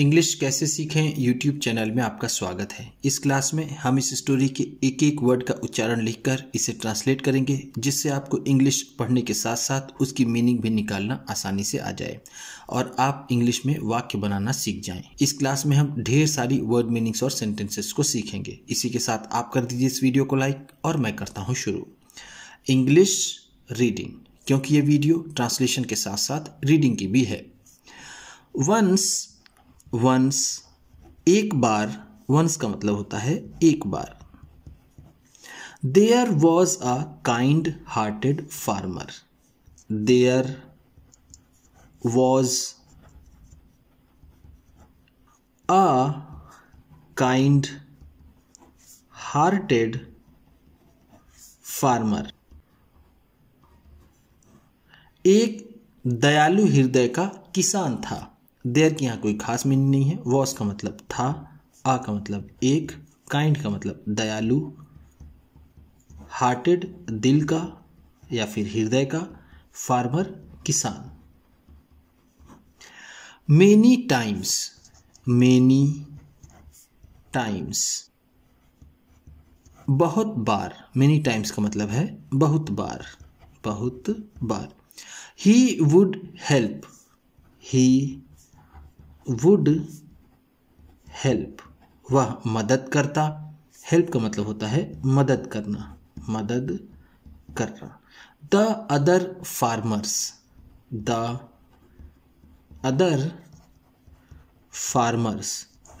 English कैसे सीखें YouTube channel में आपका स्वागत है इस क्लास में हम इस स्टोरी के एक एक वर्ड का उच्चारण लिखकर इसे ट्रांसलेट करेंगे जिससे आपको इंग्लिश पढ़ने के साथ साथ उसकी मीनिंग भी निकालना आसानी से आ जाए और आप इंग्लिश में वाक्य बनाना सीख जाएं। इस क्लास में हम ढेर सारी वर्ड मीनिंग्स और सेंटेंसेस को सीखेंगे इसी के साथ आप कर दीजिए इस वीडियो को लाइक और मैं करता हूँ शुरू इंग्लिश रीडिंग क्योंकि ये वीडियो ट्रांसलेशन के साथ साथ रीडिंग की भी है वंस वंस एक बार वंस का मतलब होता है एक बार there was a kind hearted farmer there was a kind hearted farmer एक दयालु हृदय का किसान था देयर की यहाँ कोई खास मीनिंग नहीं है वॉस का मतलब था आ का मतलब एक काइंड का मतलब दयालु हार्टेड दिल का या फिर हृदय का फार्मर किसान मेनी टाइम्स मेनी टाइम्स बहुत बार मेनी टाइम्स का मतलब है बहुत बार बहुत बार he would help he would help वह मदद करता हेल्प का मतलब होता है मदद करना मदद करना the other farmers the other farmers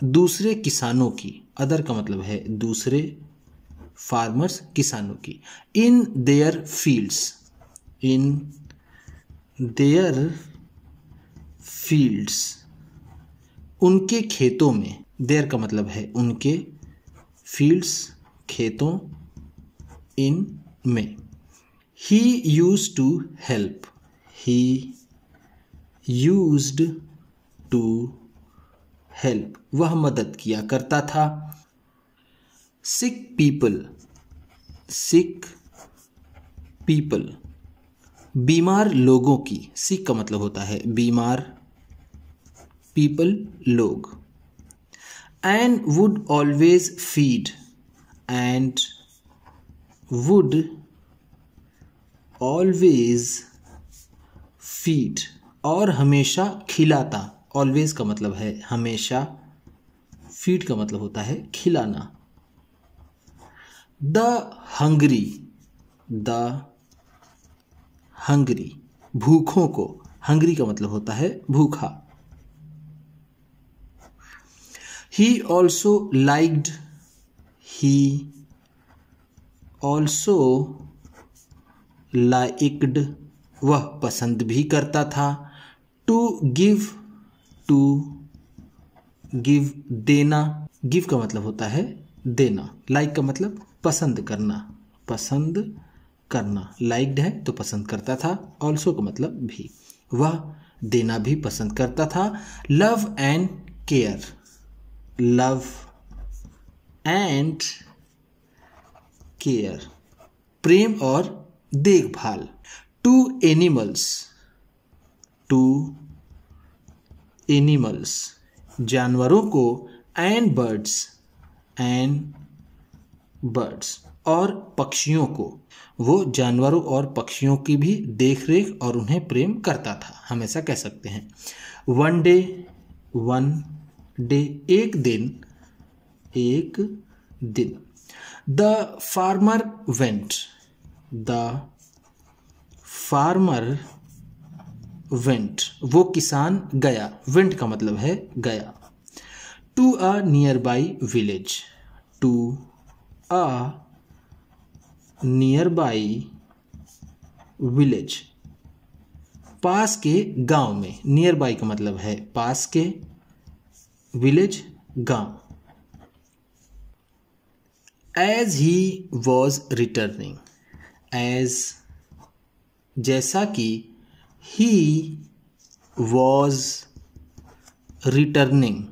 दूसरे किसानों की अदर का मतलब है दूसरे फार्मर्स किसानों की in their fields in their fields उनके खेतों में देर का मतलब है उनके फील्ड्स खेतों इन में he use to help he used to help वह मदद किया करता था सिक पीपल सिक पीपल बीमार लोगों की सिक का मतलब होता है बीमार पीपल लोग and would always feed and would always feed और हमेशा खिलाता ऑलवेज का मतलब है हमेशा फीड का मतलब होता है खिलाना द हंगरी द हंगरी भूखों को हंगरी का मतलब होता है भूखा he also liked he also liked वह पसंद भी करता था टू गिव टू गिव देना गिव का मतलब होता है देना लाइक like का मतलब पसंद करना पसंद करना लाइक्ड है तो पसंद करता था ऑल्सो का मतलब भी वह देना भी पसंद करता था love and care love and care प्रेम और देखभाल टू एनिमल्स टू एनिमल्स जानवरों को एंड बर्ड्स एंड बर्ड्स और पक्षियों को वो जानवरों और पक्षियों की भी देखरेख और उन्हें प्रेम करता था हम ऐसा कह सकते हैं वन डे वन डे एक दिन एक दिन the farmer went the farmer went वो किसान गया वेंट का मतलब है गया to a nearby village to a nearby village पास के गांव में नियर बाई का मतलब है पास के विलेज गांव as he was returning as जैसा कि ही वॉज रिटर्निंग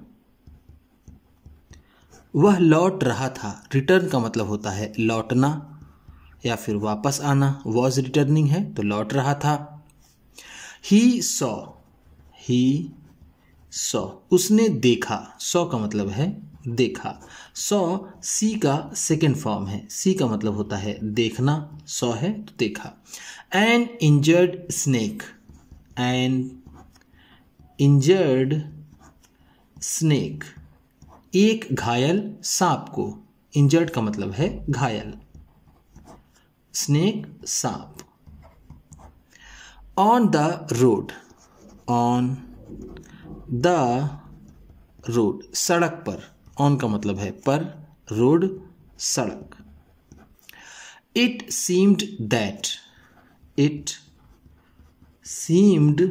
वह लौट रहा था रिटर्न का मतलब होता है लौटना या फिर वापस आना वॉज रिटर्निंग है तो लौट रहा था ही सॉ ही सौ उसने देखा सौ का मतलब है देखा सौ सी का सेकेंड फॉर्म है सी का मतलब होता है देखना सौ है तो देखा an injured snake an injured snake एक घायल सांप को इंजर्ड का मतलब है घायल स्नेक सांप on the road on the road सड़क पर ऑन का मतलब है पर रोड सड़क it seemed that it seemed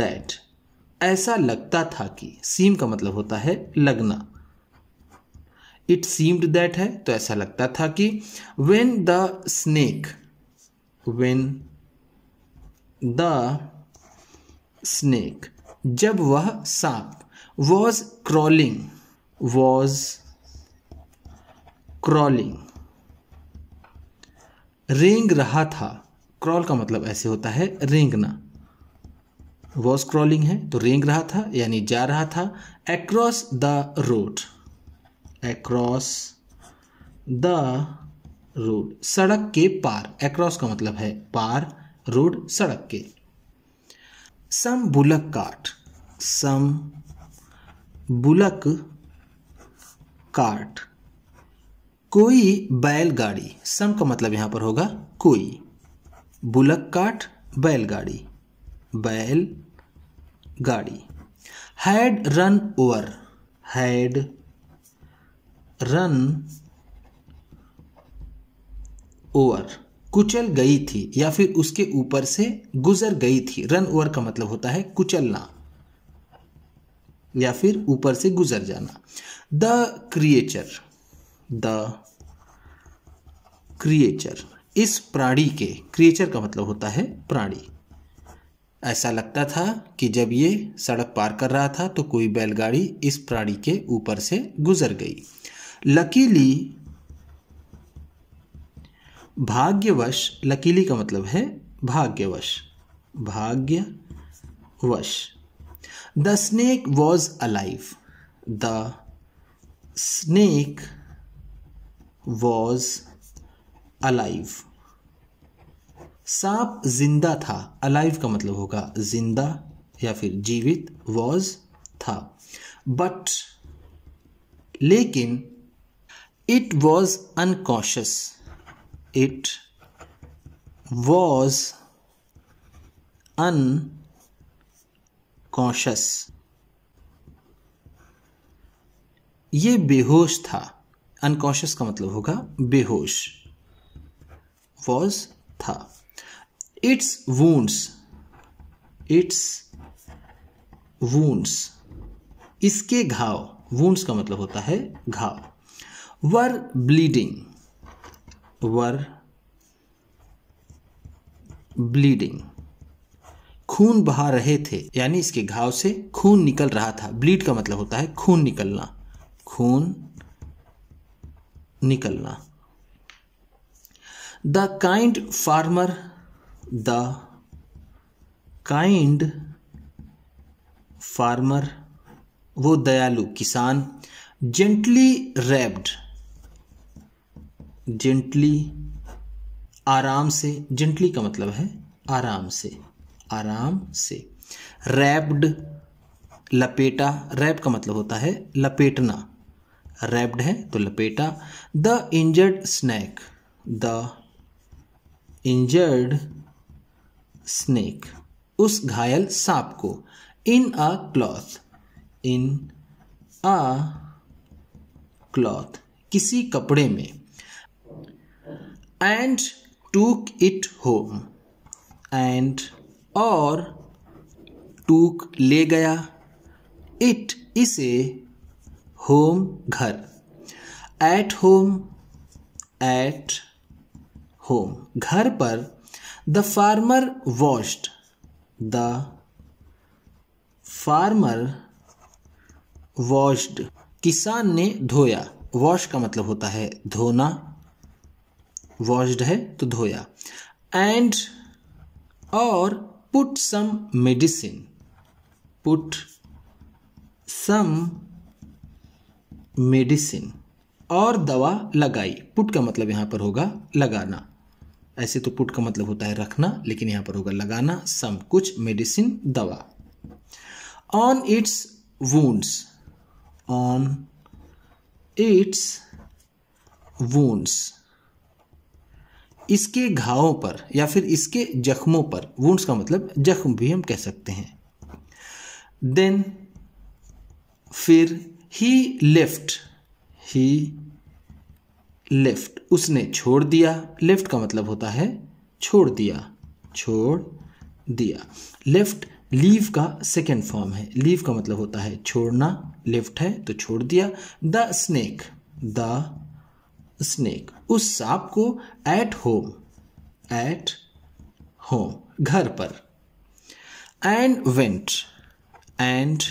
that ऐसा लगता था कि सीम का मतलब होता है लगना इट सीम्ड दैट है तो ऐसा लगता था कि when the snake when the snake जब वह सांप वॉज क्रॉलिंग वॉज क्रॉलिंग रेंग रहा था क्रॉल का मतलब ऐसे होता है रेंगना वॉज क्रॉलिंग है तो रेंग रहा था यानी जा रहा था across the road across the road सड़क के पार एक्रॉस का मतलब है पार रोड सड़क के some bullock cart some bullock cart कोई बैलगाड़ी सम का मतलब यहां पर होगा कोई बुलक काट बैलगाड़ी बैल गाड़ी had run over had run over कुचल गई थी या फिर उसके ऊपर से गुजर गई थी रन ओवर का मतलब होता है कुचलना या फिर ऊपर से गुजर जाना द क्रिएचर द क्रिएचर इस प्राणी के क्रिएचर का मतलब होता है प्राणी ऐसा लगता था कि जब ये सड़क पार कर रहा था तो कोई बैलगाड़ी इस प्राणी के ऊपर से गुजर गई लकीली भाग्यवश लकीली का मतलब है भाग्यवश भाग्यवश the snake was alive the snake was alive सांप जिंदा था अलाइव का मतलब होगा जिंदा या फिर जीवित वॉज था बट लेकिन it was unconscious it was unconscious ये बेहोश था अनकॉन्शियस का मतलब होगा बेहोश वॉज था इट्स वूंड्स इट्स वूंड्स इसके घाव वूंड्स का मतलब होता है घाव वर ब्लीडिंग वर ब्लीडिंग खून बहा रहे थे यानी इसके घाव से खून निकल रहा था ब्लीड का मतलब होता है खून निकलना खून निकलना the kind farmer the kind farmer वो दयालु किसान जेंटली रैप्ड जेंटली आराम से जेंटली का मतलब है आराम से आराम से रैप्ड लपेटा रैप का मतलब होता है लपेटना रैप्ड है तो लपेटा the injured snake the injured snake उस घायल सांप को इन अ क्लॉथ इन अ क्लॉथ किसी कपड़े में and took it home and or took ले गया it इसे home घर at home at home घर पर the farmer washed the farmer washed किसान ने धोया वॉश का मतलब होता है धोना वॉश्ड है तो धोया एंड और put some medicine put some medicine और दवा लगाई पुट का मतलब यहां पर होगा लगाना ऐसे तो पुट का मतलब होता है रखना लेकिन यहां पर होगा लगाना सम कुछ मेडिसिन दवा on its wounds on its wounds इसके घावों पर या फिर इसके जख्मों पर वुंड्स का मतलब जख्म भी हम कह सकते हैं देन फिर ही लेफ्ट ही लेफ्ट उसने छोड़ दिया लेफ्ट का मतलब होता है छोड़ दिया छोड़ दिया लेफ्ट लीव का सेकेंड फॉर्म है लीव का मतलब होता है छोड़ना लेफ्ट है तो छोड़ दिया द स्नेक द स्नेक उस सांप को एट होम एट होम घर पर एंड वेंट एंड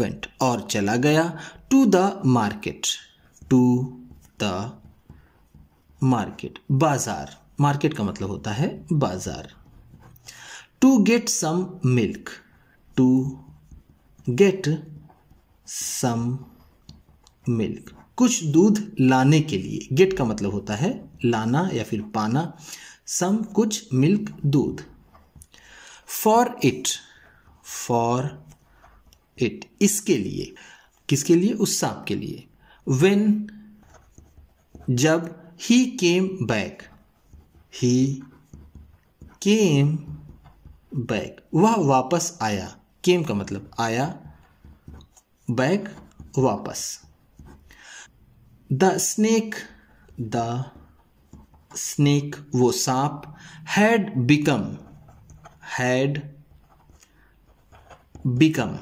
वेंट और चला गया to the market to the market बाजार मार्केट का मतलब होता है बाजार to get some milk to get some milk कुछ दूध लाने के लिए गेट का मतलब होता है लाना या फिर पाना सम कुछ मिल्क दूध फॉर इट फॉर इट इसके लिए किसके लिए उस सांप के लिए वेन जब ही केम बैक ही केम बैक वह वापस आया केम का मतलब आया बैक वापस द स्नेक द स्नेक वो सांप हैड बिकम हैड बिकम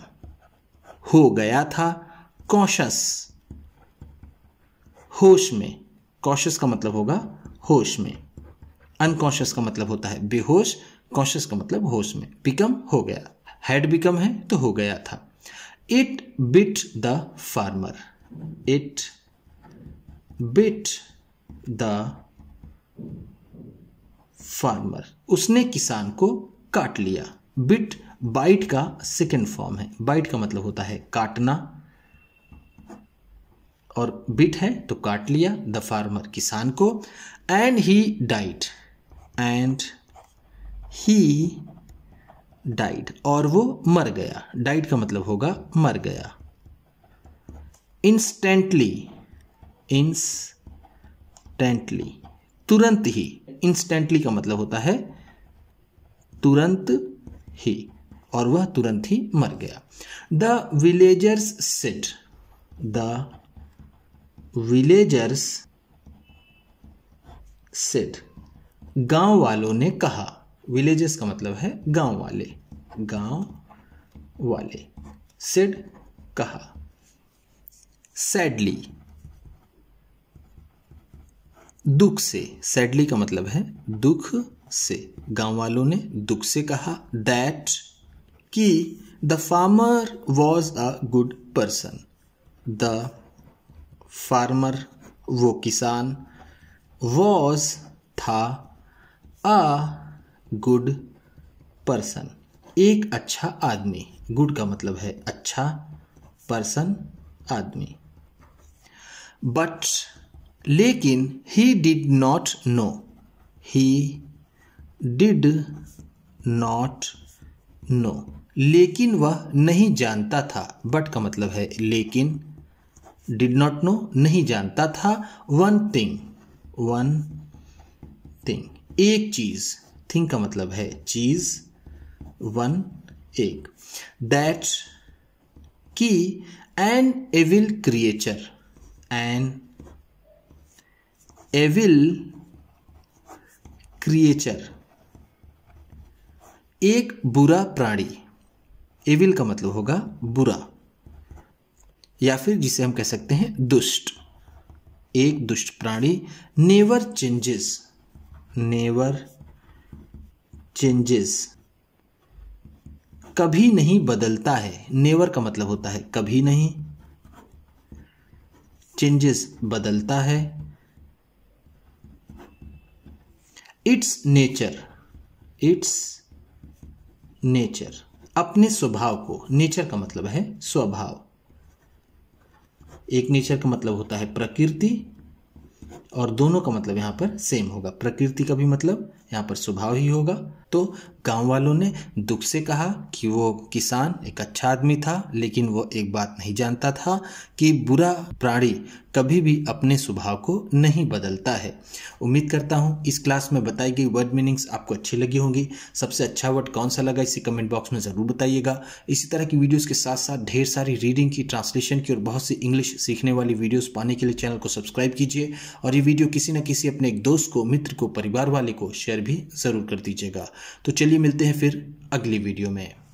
हो गया था कॉशस होश में कॉशस का मतलब होगा होश में अनकॉन्शियस का मतलब होता है बेहोश कॉन्शियस का मतलब होश में बिकम हो गया हैड बिकम है तो हो गया था it bit the farmer it bit the farmer उसने किसान को काट लिया बिट बाइट का सेकेंड फॉर्म है बाइट का मतलब होता है काटना और बिट है तो काट लिया द फार्मर किसान को and he died and he died और वो मर गया डाइट का मतलब होगा मर गया इंस्टेंटली इंस्टेंटली तुरंत ही इंस्टेंटली का मतलब होता है तुरंत ही और वह तुरंत ही मर गया the villagers said the villagers said गांव वालों ने कहा विलेजर्स का मतलब है गांव वाले गांव वाले सेड कहा सैडली दुख से सैडली का मतलब है दुख से गांव वालों ने दुख से कहा दैट कि the farmer was a good person the farmer वो किसान वॉज था अ गुड पर्सन एक अच्छा आदमी गुड का मतलब है अच्छा पर्सन आदमी बट लेकिन he did not know he did not know लेकिन वह नहीं जानता था बट का मतलब है लेकिन डिड नॉट नो नहीं जानता था वन थिंग वन थिंग एक चीज थिंग का मतलब है चीज वन एक दैट की an evil creature an evil creature एक बुरा प्राणी एविल का मतलब होगा बुरा या फिर जिसे हम कह सकते हैं दुष्ट एक दुष्ट प्राणी नेवर चेंजेस नेवर चेंजेस कभी नहीं बदलता है नेवर का मतलब होता है कभी नहीं चेंजेस बदलता है इट्स नेचर इट्स नेचर अपने स्वभाव को नेचर का मतलब है स्वभाव एक नेचर का मतलब होता है प्रकृति और दोनों का मतलब यहां पर सेम होगा प्रकृति का भी मतलब यहाँ पर स्वभाव ही होगा तो गांव वालों ने दुख से कहा कि वो किसान एक अच्छा आदमी था लेकिन वो एक बात नहीं जानता था कि बुरा प्राणी कभी भी अपने स्वभाव को नहीं बदलता है उम्मीद करता हूँ इस क्लास में बताई गई वर्ड मीनिंग्स आपको अच्छी लगी होंगी सबसे अच्छा वर्ड कौन सा लगा इसे कमेंट बॉक्स में ज़रूर बताइएगा इसी तरह की वीडियोज़ के साथ साथ ढेर सारी रीडिंग की ट्रांसलेशन की और बहुत सी इंग्लिश सीखने वाली वीडियोज़ पाने के लिए चैनल को सब्सक्राइब कीजिए और ये वीडियो किसी न किसी अपने एक दोस्त को मित्र को परिवार वाले को शेयर शेयर भी ज़रूर कर दीजिएगा तो चलिए मिलते हैं फिर अगली वीडियो में